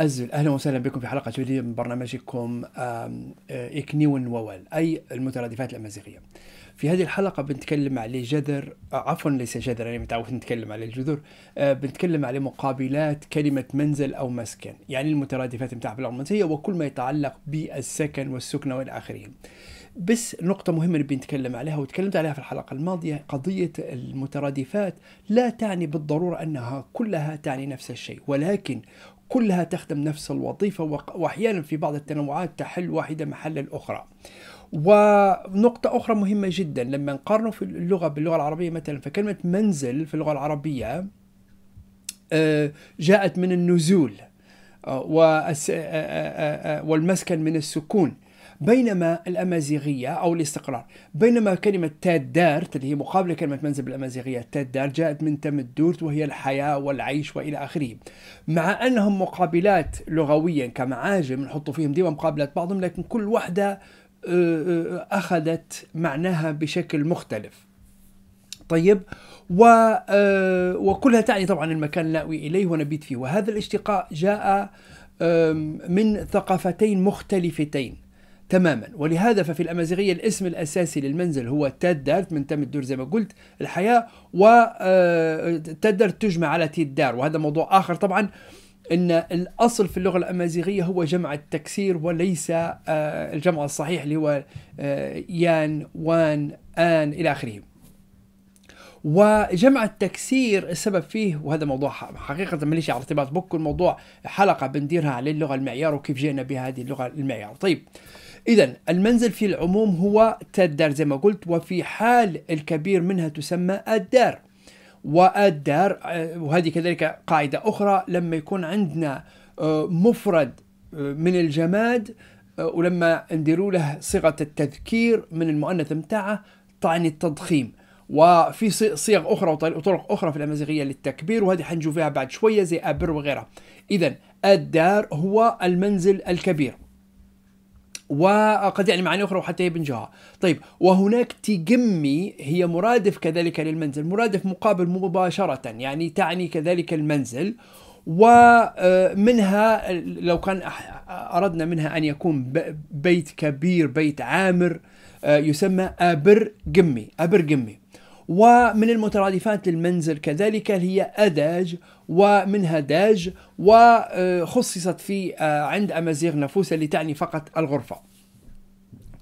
أزل أهلا وسهلا بكم في حلقة جديدة من برنامجكم آه، إكنيون ووال أي المترادفات الأمازيغية في هذه الحلقة بنتكلم على جذر آه، عفوا ليس جذر أنا يعني متعود نتكلم على الجذور آه، بنتكلم على مقابلات كلمة منزل أو مسكن يعني المترادفات باللغة المنزلية وكل ما يتعلق بالسكن والسكنة وإلى آخره بس نقطة مهمة اللي بنتكلم عليها وتكلمت عليها في الحلقة الماضية قضية المترادفات لا تعني بالضرورة أنها كلها تعني نفس الشيء ولكن كلها تخدم نفس الوظيفة وأحيانا في بعض التنوعات تحل واحدة محل الأخرى ونقطة أخرى مهمة جدا لما نقارن في اللغة باللغة العربية مثلا فكلمة منزل في اللغة العربية آه، جاءت من النزول آه، آه، والمسكن من السكون بينما الأمازيغية أو الاستقرار بينما كلمة تاد دارت اللي هي مقابلة كلمة منزل بالأمازيغية تاد دار جاءت من تم الدورت وهي الحياة والعيش وإلى آخره مع أنهم مقابلات لغويا كمعاجم نحطوا فيهم ديما مقابلات بعضهم لكن كل واحدة آه، آه، أخذت معناها بشكل مختلف طيب و آه، وكلها تعني طبعا المكان ناوي إليه ونبيت فيه وهذا الاشتقاء جاء من ثقافتين مختلفتين تماما ولهذا ففي الأمازيغية الاسم الأساسي للمنزل هو تاد من تم الدور زي ما قلت الحياة و آه، تاد تجمع على تيد دار وهذا موضوع آخر طبعا ان الاصل في اللغه الامازيغيه هو جمع التكسير وليس آه، الجمع الصحيح اللي هو آه، يان وان ان الى اخره وجمع التكسير السبب فيه وهذا موضوع حقيقة ماليش على ارتباط بكل الموضوع حلقة بنديرها على اللغة المعيار وكيف جئنا بهذه اللغة المعيار طيب إذا المنزل في العموم هو تدار زي ما قلت وفي حال الكبير منها تسمى الدار والدار آه، وهذه كذلك قاعدة أخرى لما يكون عندنا آه، مفرد آه، من الجماد ولما نديروا له صيغة التذكير من المؤنث متاعه تعني التضخيم وفي صيغ أخرى وطرق أخرى في الأمازيغية للتكبير وهذه فيها بعد شوية زي أبر وغيرها إذا الدار هو المنزل الكبير وقد يعني معاني أخرى وحتى ابن جهة طيب وهناك تيجمي هي مرادف كذلك للمنزل مرادف مقابل مباشرة يعني تعني كذلك المنزل ومنها آه، لو كان أردنا منها أن يكون بيت كبير بيت عامر آه، يسمى أبر جمي أبر جمي ومن المترادفات للمنزل كذلك هي أداج ومنها داج وخصصت آه، في آه، عند أمازيغ اللي لتعني فقط الغرفة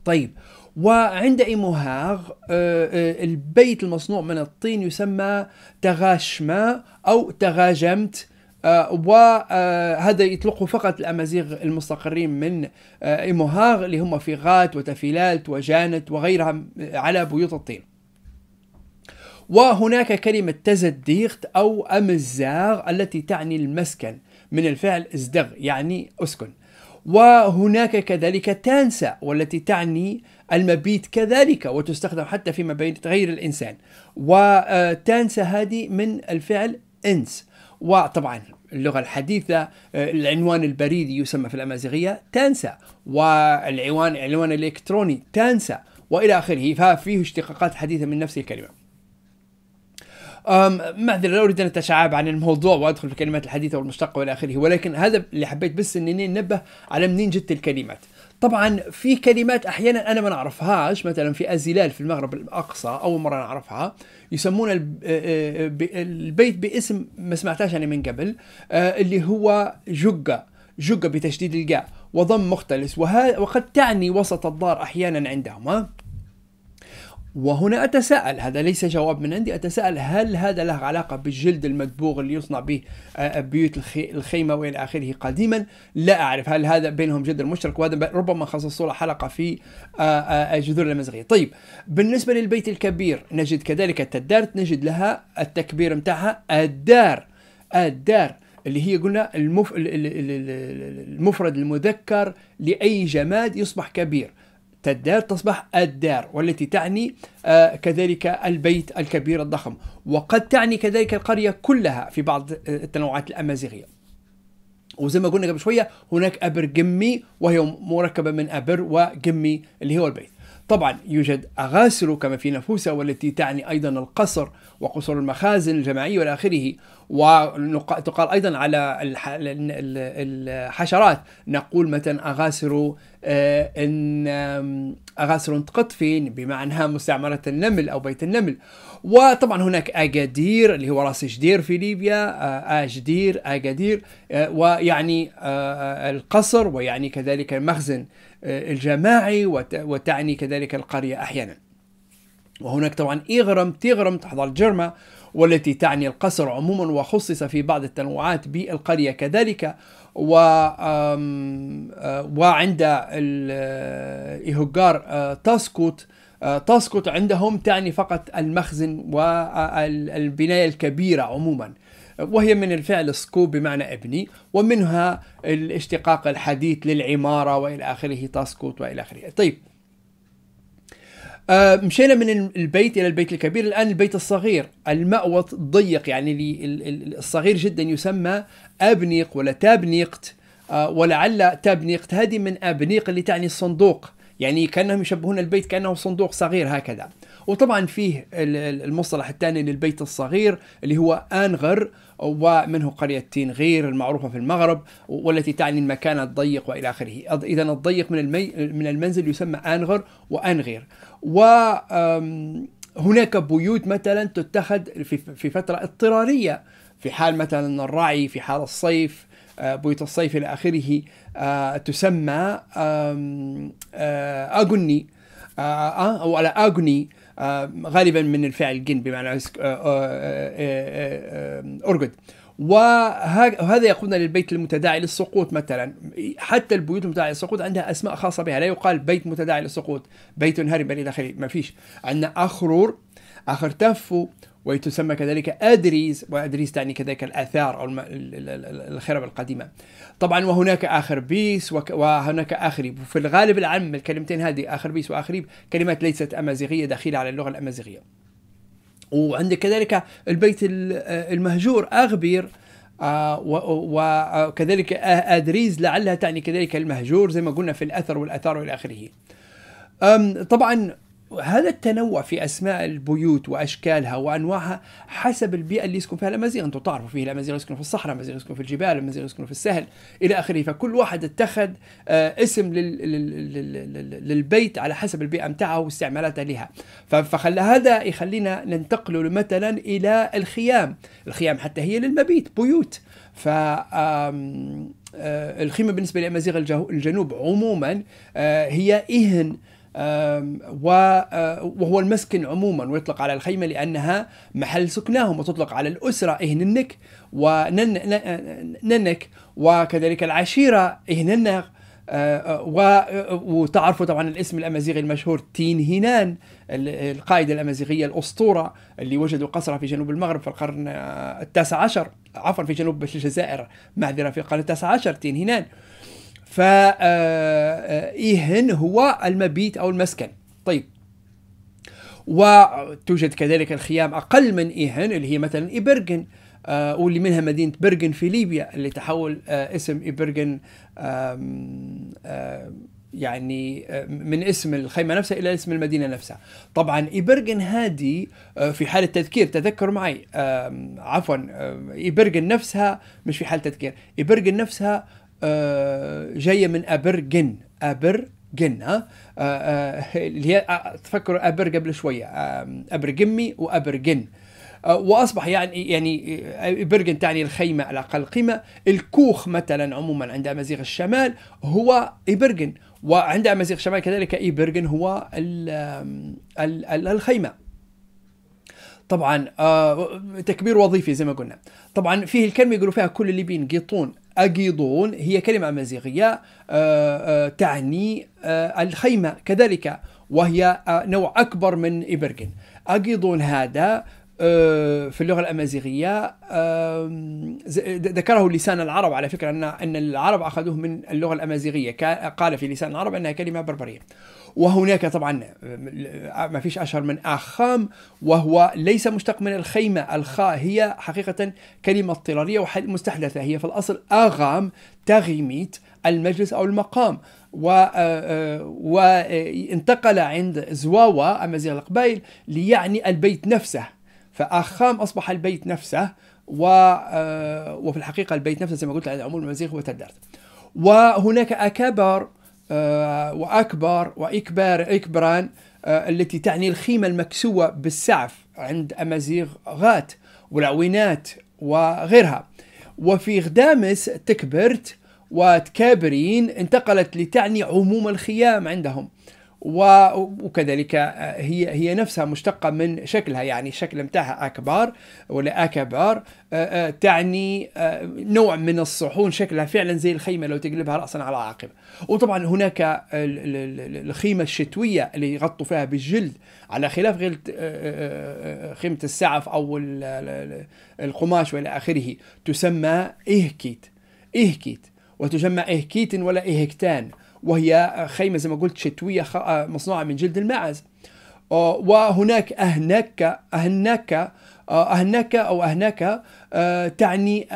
طيب وعند إيموهاغ آه، البيت المصنوع من الطين يسمى تغاشما أو تغاجمت وهذا يطلقه فقط الأمازيغ المستقرين من إيموهاغ اللي هم في غات وتفيلالت وجانت وغيرها على بيوت الطين وهناك كلمة تزديخت أو أمزاغ التي تعني المسكن من الفعل ازدغ يعني أسكن وهناك كذلك تانسا والتي تعني المبيت كذلك وتستخدم حتى في بين غير الإنسان وتانسا آه، هذه من الفعل إنس وطبعا اللغة الحديثة آه، العنوان البريدي يسمى في الأمازيغية تانسا والعنوان العنوان الإلكتروني تانسا وإلى آخره ففيه اشتقاقات حديثة من نفس الكلمة ما ادري لا اريد ان اتشعب عن الموضوع وادخل في الكلمات الحديثه والمشتقه والى اخره ولكن هذا اللي حبيت بس اني ننبه على منين جت الكلمات طبعا في كلمات احيانا انا ما نعرفهاش مثلا في ازلال في المغرب الاقصى اول مره نعرفها يسمون البيت باسم ما سمعتهاش انا من قبل اللي هو جقه جقه بتشديد الجاء وضم مختلس وقد تعني وسط الدار احيانا عندهم ها وهنا أتساءل هذا ليس جواب من عندي أتساءل هل هذا له علاقة بالجلد المدبوغ اللي يصنع به آه، آه، بيوت الخيمة وإلى آخره قديما لا أعرف هل هذا بينهم جدل مشترك وهذا ربما خصصوا له حلقة في الجذور آه، المزغية طيب بالنسبة للبيت الكبير نجد كذلك التدارت نجد لها التكبير متاعها الدار الدار اللي هي قلنا المف... المفرد المذكر لأي جماد يصبح كبير تدار تصبح الدار والتي تعني آه، كذلك البيت الكبير الضخم وقد تعني كذلك القرية كلها في بعض آه، التنوعات الأمازيغية وزي ما قلنا قبل شوية هناك أبر جمي وهي مركبة من أبر وجمي اللي هو البيت طبعا يوجد أغاسر كما في نفوسة والتي تعني أيضا القصر وقصور المخازن الجماعية والى اخره وتقال ايضا على الحشرات نقول مثلا اغاسر آه، ان اغاسر قطفين بمعنى مستعمرة النمل او بيت النمل وطبعا هناك أجدير اللي هو راس جدير في ليبيا اجدير آه، أجدير آه، ويعني القصر ويعني كذلك المخزن الجماعي وتعني كذلك القرية احيانا وهناك طبعا إغرم تغرم تحظى الجرمة والتي تعني القصر عموما وخصص في بعض التنوعات بالقرية كذلك و آه، وعند الإهجار آه، آه، تسكت تسقط عندهم تعني فقط المخزن والبناية الكبيرة عموما وهي من الفعل سكو بمعنى ابني ومنها الاشتقاق الحديث للعمارة وإلى آخره تسقط وإلى آخره طيب آه، مشينا من البيت الى البيت الكبير الان البيت الصغير المأوى ضيق يعني الصغير جدا يسمى ابنيق ولا تابنيقت آه، ولعل تابنيقت هذه من ابنيق اللي تعني الصندوق يعني كانهم يشبهون البيت كانه صندوق صغير هكذا وطبعا فيه المصطلح الثاني للبيت الصغير اللي هو آنغر ومنه قرية تينغير المعروفة في المغرب والتي تعني المكان الضيق وإلى آخره إذا الضيق من, المي من المنزل يسمى آنغر وأنغير و هناك بيوت مثلا تتخذ في فترة اضطرارية في حال مثلا الرعي في حال الصيف آه، بيوت الصيف إلى آخره آه، تسمى آه، أغني أو على أغني آه، غالبا من الفعل جن بمعنى ارقد آه، آه، وهذا يقودنا للبيت المتداعي للسقوط مثلا حتى البيوت المتداعي للسقوط عندها أسماء خاصة بها لا يقال بيت متداعي للسقوط بيت هرب إلى آخره ما فيش عندنا أخرور اخر تفو وتسمى كذلك ادريز وادريز تعني كذلك الآثار أو الخرب القديمة طبعا وهناك آخر بيس وهناك آخريب في الغالب العام الكلمتين هذه آخر بيس وآخريب كلمات ليست أمازيغية داخلة على اللغة الأمازيغية وعندك كذلك البيت المهجور أغبير آه، وكذلك ادريز لعلها تعني كذلك المهجور زي ما قلنا في الاثر والاثار والى اخره. طبعا هذا التنوع في اسماء البيوت واشكالها وانواعها حسب البيئه اللي يسكن فيها الامازيغ، انتم تعرفوا فيه الامازيغ يسكنوا في الصحراء، الامازيغ يسكنوا في الجبال، الامازيغ يسكنوا في السهل الى اخره، فكل واحد اتخذ آه، اسم للبيت على حسب البيئه متاعه واستعمالاتها لها. فخلى هذا يخلينا ننتقل مثلا الى الخيام، الخيام حتى هي للمبيت بيوت. ف آه، الخيمه بالنسبه لامازيغ الجنوب عموما آه، هي اهن أه، وهو المسكن عموما ويطلق على الخيمة لأنها محل سكناهم وتطلق على الأسرة إهننك وننك وكذلك العشيرة إهننك أه، أه، وتعرفوا طبعا الاسم الامازيغي المشهور تين هينان القائده الامازيغيه الاسطوره اللي وجدوا قصرها في جنوب المغرب في القرن التاسع عشر عفوا في جنوب الجزائر معذره في القرن التاسع عشر تين هينان فإيهن آه، آه، هو المبيت أو المسكن طيب وتوجد كذلك الخيام أقل من إيهن اللي هي مثلا إبرجن آه واللي منها مدينة برغن في ليبيا اللي تحول آه اسم إبرغن يعني من اسم الخيمة نفسها إلى اسم المدينة نفسها طبعا إبرغن هذه آه، في حالة تذكير تذكر معي عفوا إبرغن نفسها مش في حالة تذكير إبرغن نفسها آه، جايه من ابرجن ابرجن ها آه، آه، اللي هي تفكروا ابر قبل شويه ابرجمي وابرجن واصبح يعني يعني برجن تعني الخيمه على اقل قيمه، الكوخ مثلا عموما عند امازيغ الشمال هو ايبرجن وعند امازيغ الشمال كذلك ايبرجن هو الخيمه. طبعا تكبير وظيفي زي ما قلنا. طبعا فيه الكلمه يقولوا فيها كل الليبيين قيطون أجيضون هي كلمة أمازيغية آه، آه، تعني آه، الخيمة كذلك وهي نوع أكبر من إبرجن أجيضون هذا آه، في اللغه الامازيغيه ذكره لسان العرب على فكره ان ان العرب اخذوه من اللغه الامازيغيه قال في لسان العرب انها كلمه بربريه وهناك طبعا آه، ما فيش اشهر من اخام وهو ليس مشتق من الخيمه الخاء هي حقيقه كلمه اضطراريه ومستحدثه هي في الاصل اغام تغيميت المجلس او المقام و آه، وانتقل عند زواوا امازيغ القبائل ليعني البيت نفسه فاخام اصبح البيت نفسه و آه، وفي الحقيقه البيت نفسه زي ما قلت على عمول المزيخ هو تدرت وهناك اكابر آه، واكبر واكبار اكبران آه، التي تعني الخيمه المكسوه بالسعف عند أمازيغ غات والعوينات وغيرها وفي غدامس تكبرت وتكابرين انتقلت لتعني عموم الخيام عندهم وكذلك آه، هي هي نفسها مشتقه من شكلها يعني الشكل متاعها اكبر ولا اكبر آه، آه، تعني نوع من الصحون شكلها فعلا زي الخيمه لو تقلبها راسا على عقب وطبعا هناك الخيمه الشتويه اللي يغطوا فيها بالجلد على خلاف غير خيمه السعف او القماش والى اخره تسمى اهكيت اهكيت وتجمع اهكيت ولا اهكتان وهي خيمة زي ما قلت شتوية آه، مصنوعة من جلد الماعز آه، وهناك أهنك أهنك أهنك أو أهنك آه، تعني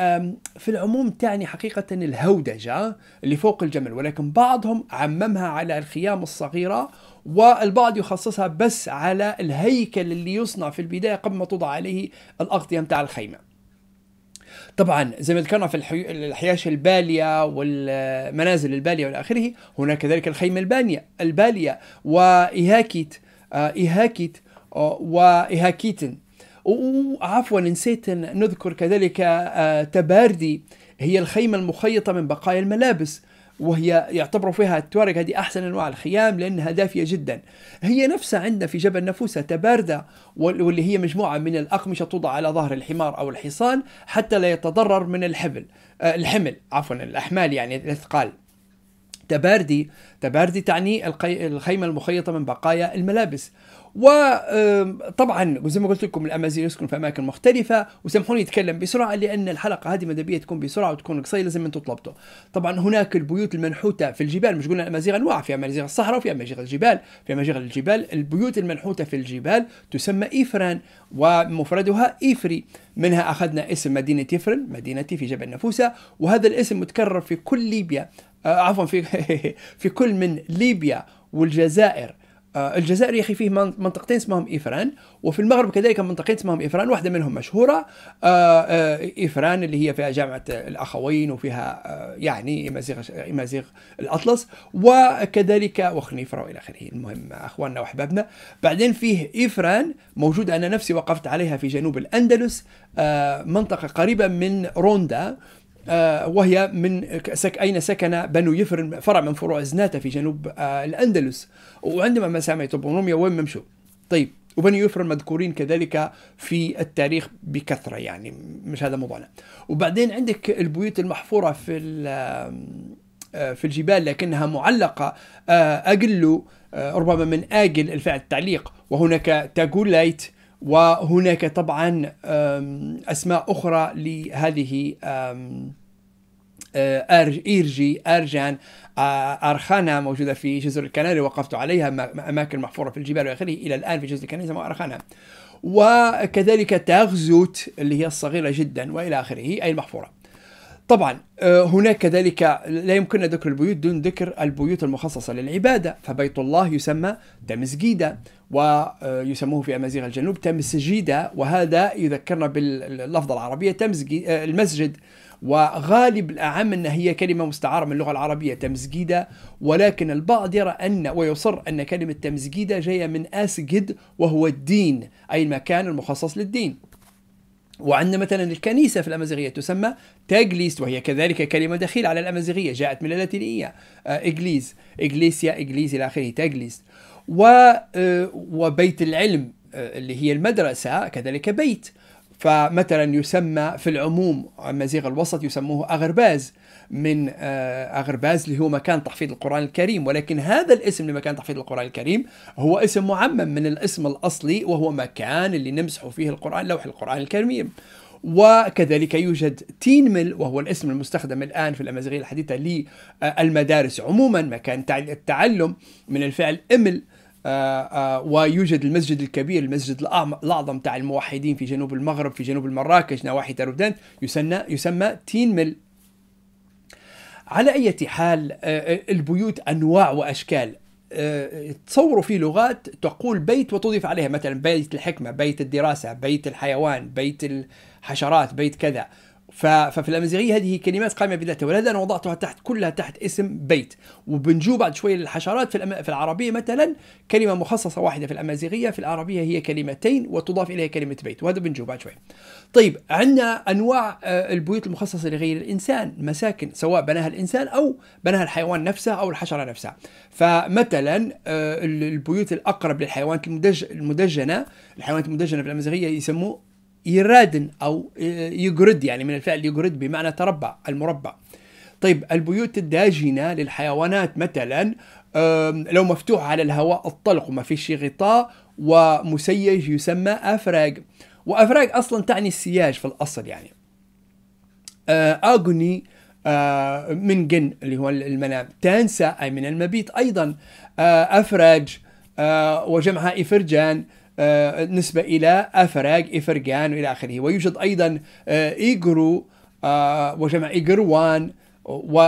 في العموم تعني حقيقة الهودجة اللي فوق الجمل ولكن بعضهم عممها على الخيام الصغيرة والبعض يخصصها بس على الهيكل اللي يصنع في البداية قبل ما توضع عليه الأغطية متاع الخيمة طبعا زي ما ذكرنا في الحي... الحياش الباليه والمنازل الباليه والى اخره هناك كذلك الخيمه البانيه الباليه وايهاكيت ايهاكيت آه، آه، وايهاكيتن وعفوا نسيت نذكر كذلك آه، تباردي هي الخيمة المخيطة من بقايا الملابس وهي يعتبروا فيها التوارق هذه أحسن أنواع الخيام لأنها دافية جدا هي نفسها عندنا في جبل نفوسة تبارده واللي هي مجموعة من الأقمشة توضع على ظهر الحمار أو الحصان حتى لا يتضرر من الحبل آه، الحمل عفوا الأحمال يعني الإثقال تباردي تباردي تعني الخيمة المخيطة من بقايا الملابس وطبعا وزي ما قلت لكم الامازيغ يسكن في اماكن مختلفه وسامحوني اتكلم بسرعه لان الحلقه هذه مدبيه تكون بسرعه وتكون قصيره لازم انتم طلبتوا طبعا هناك البيوت المنحوته في الجبال مش قلنا الامازيغ انواع في امازيغ الصحراء وفي امازيغ الجبال في امازيغ الجبال البيوت المنحوته في الجبال تسمى ايفران ومفردها ايفري منها اخذنا اسم مدينه ايفرن مدينتي في جبل نفوسه وهذا الاسم متكرر في كل ليبيا آه، عفوا في في كل من ليبيا والجزائر آه، الجزائر يا اخي فيه منطقتين اسمهم افران وفي المغرب كذلك منطقتين اسمهم افران واحده منهم مشهوره افران آه، آه، اللي هي فيها جامعه الاخوين وفيها يعني امازيغ امازيغ الاطلس وكذلك وخنيفره والى اخره المهم اخواننا واحبابنا بعدين فيه افران موجود انا نفسي وقفت عليها في جنوب الاندلس منطقه قريبه من روندا آه، وهي من أين سكن بنو يفرن فرع من فروع زناتة في جنوب آه، الأندلس وعندما ما سمعت بونوميا وين ممشوا طيب وبني يفرن مذكورين كذلك في التاريخ بكثرة يعني مش هذا موضوعنا وبعدين عندك البيوت المحفورة في آه، في الجبال لكنها معلقة أجلو ربما من آجل الفعل التعليق وهناك تاجولايت وهناك طبعا أسماء أخرى لهذه آه، إيرجي أرجان آه، أرخانا موجودة في جزر الكناري وقفت عليها أماكن محفورة في الجبال وآخره إلى الآن في جزر الكناري اسمها أرخانا وكذلك تاغزوت اللي هي الصغيرة جدا وإلى آخره أي المحفورة طبعا آه، هناك كذلك لا يمكننا ذكر البيوت دون ذكر البيوت المخصصة للعبادة فبيت الله يسمى تمسجيدة ويسموه آه، في أمازيغ الجنوب تمسجيدة وهذا يذكرنا باللفظة العربية آه، المسجد وغالب الأعم أن هي كلمة مستعارة من اللغة العربية تمسجيدة ولكن البعض يرى أن ويصر أن كلمة تمسجيدة جاية من أسجد وهو الدين أي المكان المخصص للدين وعندنا مثلا الكنيسة في الأمازيغية تسمى تاجليست وهي كذلك كلمة دخيلة على الأمازيغية جاءت من اللاتينية آه، إجليز إجليسيا إجليز إلى آخره تاجليست آه، وبيت العلم آه، اللي هي المدرسة كذلك بيت فمثلا يسمى في العموم المزيغ الوسط يسموه أغرباز من آه، أغرباز اللي هو مكان تحفيظ القرآن الكريم ولكن هذا الاسم لمكان تحفيظ القرآن الكريم هو اسم معمم من الاسم الأصلي وهو مكان اللي نمسح فيه القرآن لوح القرآن الكريم وكذلك يوجد تينمل وهو الاسم المستخدم الآن في الأمازيغية الحديثة للمدارس عموما مكان التعلم من الفعل إمل آه، آه، ويوجد المسجد الكبير المسجد الأعظم تاع الموحدين في جنوب المغرب في جنوب مراكش نواحي ترودان يسمى يسمى تين ميل على أي حال آه، البيوت أنواع وأشكال تصوروا في لغات تقول بيت وتضيف عليها مثلا بيت الحكمة بيت الدراسة بيت الحيوان بيت الحشرات بيت كذا ففي الامازيغيه هذه كلمات قائمه بذاتها ولهذا انا وضعتها تحت كلها تحت اسم بيت وبنجو بعد شويه للحشرات في, الأم... في العربيه مثلا كلمه مخصصه واحده في الامازيغيه في العربيه هي كلمتين وتضاف اليها كلمه بيت وهذا بنجو بعد شويه. طيب عندنا انواع آه، البيوت المخصصه لغير الانسان مساكن سواء بناها الانسان او بناها الحيوان نفسه او الحشره نفسها. فمثلا آه، البيوت الاقرب للحيوانات المدج... المدجنه الحيوانات المدجنه في الامازيغيه يسموه يرادن أو يجرد يعني من الفعل يجرد بمعنى تربع المربع طيب البيوت الداجنة للحيوانات مثلا لو مفتوح على الهواء الطلق وما فيش غطاء ومسيج يسمى أفراج وأفراج أصلا تعني السياج في الأصل يعني آه، أغني آه، من جن اللي هو المنام تنسى أي من المبيت أيضا آه، افراج وجمعها إفرجان آه، نسبة إلى أفراج إفرجان وإلى آخره ويوجد أيضا آه، إيجرو آه، وجمع إيجروان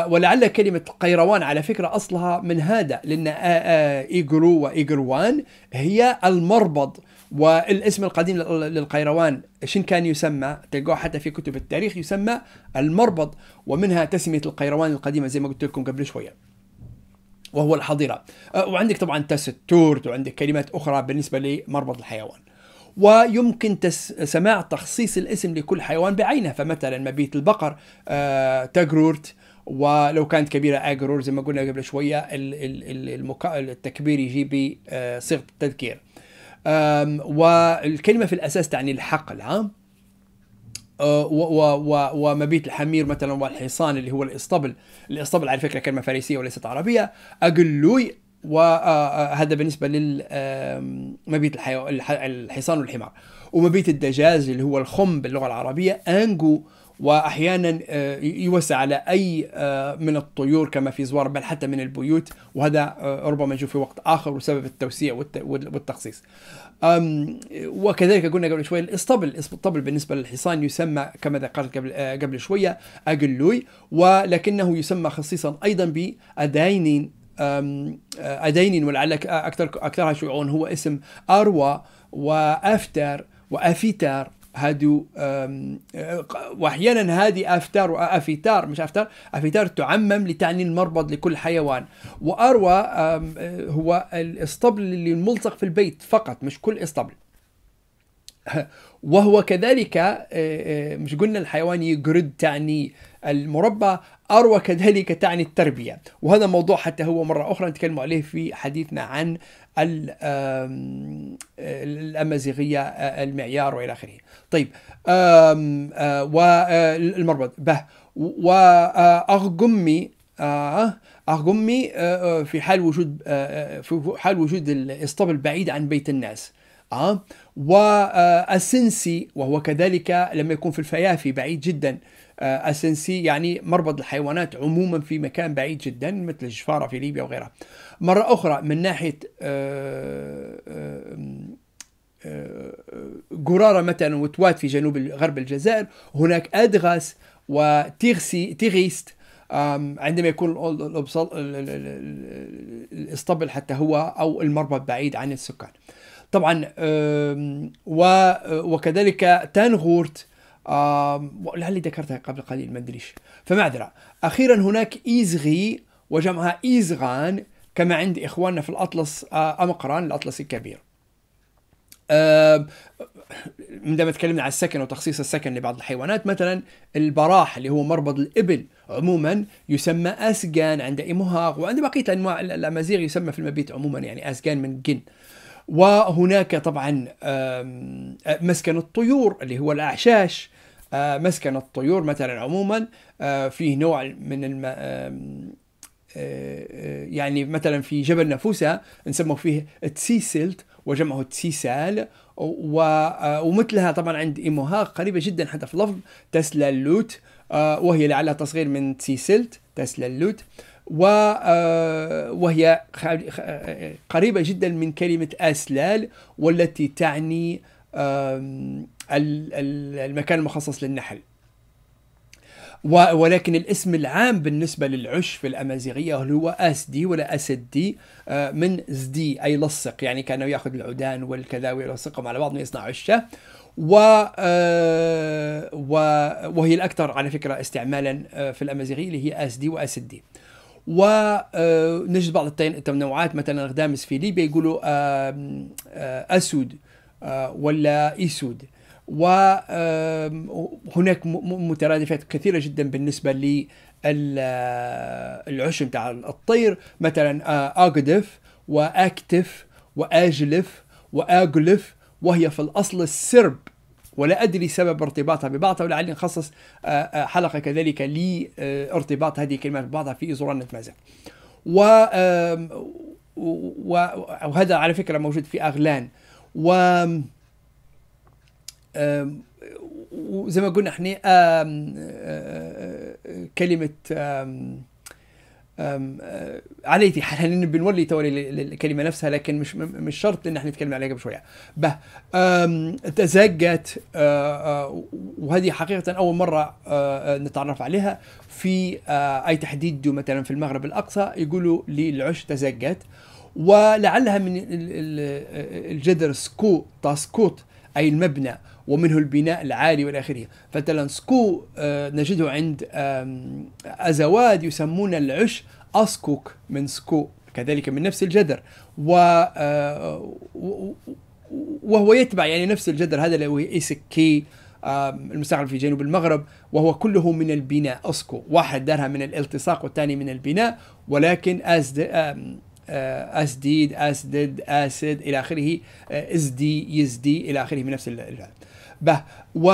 ولعل كلمة قيروان على فكرة أصلها من هذا لأن إيجرو وإيجروان هي المربض والاسم القديم للقيروان شن كان يسمى تلقوه حتى في كتب التاريخ يسمى المربض ومنها تسمية القيروان القديمة زي ما قلت لكم قبل شوية وهو الحظيرة أه، وعندك طبعا تستورت وعندك كلمات أخرى بالنسبة لمربط الحيوان ويمكن تس... سماع تخصيص الاسم لكل حيوان بعينه فمثلا مبيت البقر آه، تاجرورت ولو كانت كبيرة أجرور زي ما قلنا قبل شوية المكا... التكبير يجي بصيغة أه، التذكير والكلمة في الأساس تعني الحقل ها آه، ومبيت الحمير مثلا والحصان اللي هو الاسطبل الاسطبل على فكره كلمه فارسيه وليست عربيه اقلوي وهذا آه، آه، بالنسبه للمبيت الحصان والحمار ومبيت الدجاج اللي هو الخم باللغه العربيه انجو واحيانا يوسع على اي من الطيور كما في زوار بل حتى من البيوت وهذا ربما نشوف في وقت اخر وسبب التوسيع والتخصيص وكذلك قلنا قبل شوي الاسطبل الاسطبل بالنسبه للحصان يسمى كما ذكرت قبل آه، قبل شويه اجلوي ولكنه يسمى خصيصا ايضا بادينين ادينين آه، ولعلك آه، اكثر اكثرها شيوعا هو اسم اروى وافتر وافيتر هادو آه، واحيانا هذه افتار افيتار مش افتار افيتار تعمم لتعني المربض لكل حيوان واروى آه، هو الاسطبل اللي ملصق في البيت فقط مش كل اسطبل وهو كذلك آه، مش قلنا الحيوان يجرد تعني المربى أروى كذلك تعني التربية وهذا موضوع حتى هو مرة أخرى نتكلم عليه في حديثنا عن الأمازيغية آه، المعيار وإلى آخره طيب آه، والمربط آه، به واغمي اغمي في حال وجود في حال وجود الاسطبل بعيد عن بيت الناس أه؟ والسنسي وهو كذلك لما يكون في الفيافي بعيد جدا آه، أسنسي يعني مربط الحيوانات عموما في مكان بعيد جدا مثل الجفارة في ليبيا وغيرها مرة أخرى من ناحية قرارة آه، آه، مثلا وتوات في جنوب غرب الجزائر هناك أدغس وتيغسي تيغيست عندما يكون الاسطبل حتى هو او المربط بعيد عن السكان طبعا وكذلك تانغورت لعلي ذكرتها قبل قليل ما ادريش فمعذره اخيرا هناك ايزغي وجمعها ايزغان كما عند اخواننا في الاطلس آه، امقران الاطلس الكبير عندما تكلمنا عن السكن وتخصيص السكن لبعض الحيوانات مثلا البراح اللي هو مربض الإبل عموما يسمى أسجان عند إمهاغ وعند بقية أنواع الأمازيغ يسمى في المبيت عموما يعني أسجان من جن وهناك طبعا مسكن الطيور اللي هو الأعشاش آه، مسكن الطيور مثلا عموما آه، فيه نوع من الم... آه، يعني مثلا في جبل نفوسة نسموا فيه تسيسلت وجمعه تسيسال و... ومثلها طبعا عند ايموها قريبه جدا حتى في لفظ تسلا اللوت وهي لعلها تصغير من تسيسلت تسلا اللوت و... وهي قريبة جدا من كلمة أسلال والتي تعني المكان المخصص للنحل ولكن الاسم العام بالنسبة للعش في الأمازيغية هو أسدي ولا أسدي آه، من زدي أي لصق يعني كأنه يأخذ العدان والكذا ويلصقهم على بعض ويصنع عشة و... آه، و... وهي الأكثر على فكرة استعمالا آه، في الأمازيغية اللي هي أسدي وأسدي ونجد بعض التنوعات مثلا غدامس في ليبيا يقولوا أسود آه، ولا إيسود وهناك مترادفات كثيرة جدا بالنسبة للعشم آه، تاع الطير مثلا أقدف آه، وأكتف وأجلف وأقلف وهي في الأصل السرب ولا أدري سبب ارتباطها ببعضها ولعلي نخصص حلقة كذلك لارتباط هذه الكلمات ببعضها في ازوران نتمازن و وهذا على فكرة موجود في أغلان و وزي ما قلنا احنا آه، آه، كلمة حال حاليا آه، بنولي تولي الكلمه نفسها لكن مش مش شرط ان احنا نتكلم عليها قبل شويه به تزاجت وهذه حقيقه اول مره نتعرف عليها في اي تحديد مثلا في المغرب الاقصى يقولوا للعش تزاجت ولعلها من الجذر سكو تاسكوت أي المبنى ومنه البناء العالي والى اخره فمثلا سكو آه، نجده عند أزواد يسمون العش أسكوك من سكو كذلك من نفس الجذر آه، و وهو يتبع يعني نفس الجذر هذا اللي هو إيسكي المستعمل في جنوب المغرب وهو كله من البناء أسكو واحد دارها من الالتصاق والثاني من البناء ولكن أزد اسديد اسدد اسد الى اخره ازدي آه، يزدي الى اخره من نفس الفعل به و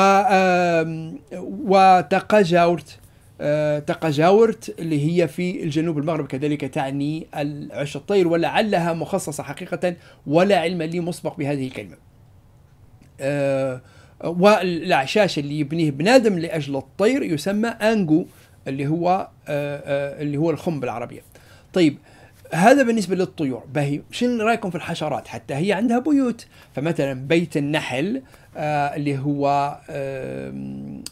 وتقجاورت آه، تقجاورت اللي هي في الجنوب المغرب كذلك تعني العش الطير ولعلها مخصصة حقيقة ولا علم لي مسبق بهذه الكلمة آه، والعشاش اللي يبنيه بنادم لأجل الطير يسمى أنجو اللي هو اللي هو الخم بالعربية طيب هذا بالنسبة للطيور بهي شن رأيكم في الحشرات حتى هي عندها بيوت فمثلا بيت النحل آه اللي هو آه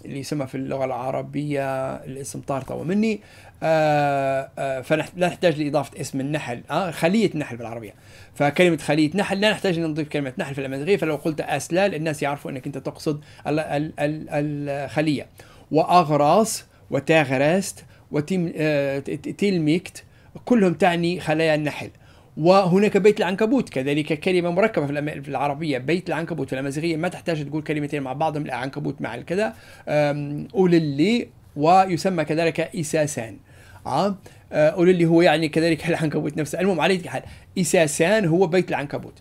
اللي يسمى في اللغة العربية الاسم طار ومني مني آه, آه، فلا نحتاج لإضافة اسم النحل آه خلية نحل بالعربية فكلمة خلية نحل لا نحتاج أن نضيف كلمة نحل في الأمازيغية فلو قلت أسلال الناس يعرفوا أنك أنت تقصد ال ال ال الخلية وأغراس وتاغرست وتلميكت كلهم تعني خلايا النحل وهناك بيت العنكبوت كذلك كلمة مركبة في العربية بيت العنكبوت في الأمازيغية ما تحتاج تقول كلمتين مع بعضهم العنكبوت مع الكذا أوللي ويسمى كذلك إساسان أه, أه، أوللي هو يعني كذلك العنكبوت نفسه المهم على حال إساسان هو بيت العنكبوت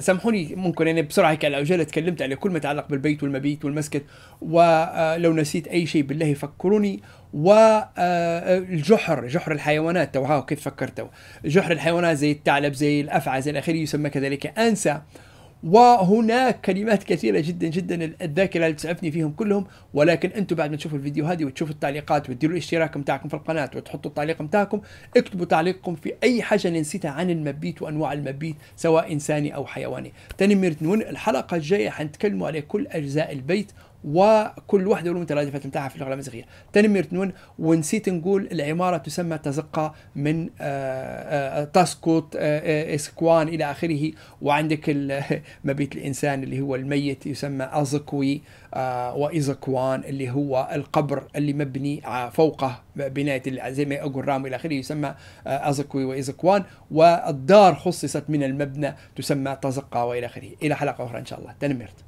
سامحوني ممكن انا بسرعه هيك على عجاله تكلمت على كل ما يتعلق بالبيت والمبيت والمسكن ولو آه، نسيت اي شيء بالله فكروني والجحر آه، آه، جحر الحيوانات تو كيف فكرتوا جحر الحيوانات زي الثعلب زي الافعى زي الاخير يسمى كذلك انسى وهناك كلمات كثيره جدا جدا الذاكره اللي تسعفني فيهم كلهم ولكن انتم بعد ما تشوفوا الفيديو هذه وتشوفوا التعليقات وتديروا الاشتراك متاعكم في القناه وتحطوا التعليق متاعكم اكتبوا تعليقكم في اي حاجه نسيتها عن المبيت وانواع المبيت سواء انساني او حيواني تنمير الحلقه الجايه حنتكلموا على كل اجزاء البيت وكل وحده والمترادفات المترادفات نتاعها في اللغه الامازيغيه تنمير تنون ونسيت نقول العماره تسمى تزقه من آه، آه، آه، تسقط اسكوان الى اخره وعندك مبيت الانسان اللي هو الميت يسمى ازكوي وازكوان اللي هو القبر اللي مبني فوقه بنايه زي ما اقول رام الى اخره يسمى ازكوي وازكوان والدار خصصت من المبنى تسمى تزقه والى اخره الى حلقه اخرى ان شاء الله تنمرت